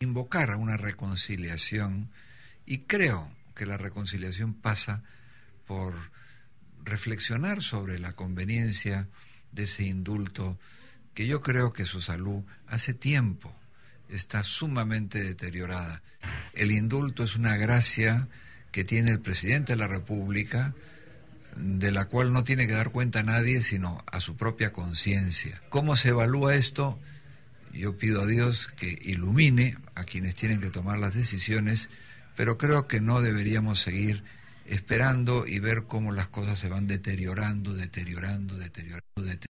invocar a una reconciliación y creo que la reconciliación pasa por reflexionar sobre la conveniencia de ese indulto que yo creo que su salud hace tiempo está sumamente deteriorada. El indulto es una gracia que tiene el presidente de la República, de la cual no tiene que dar cuenta nadie, sino a su propia conciencia. ¿Cómo se evalúa esto? Yo pido a Dios que ilumine quienes tienen que tomar las decisiones, pero creo que no deberíamos seguir esperando y ver cómo las cosas se van deteriorando, deteriorando, deteriorando.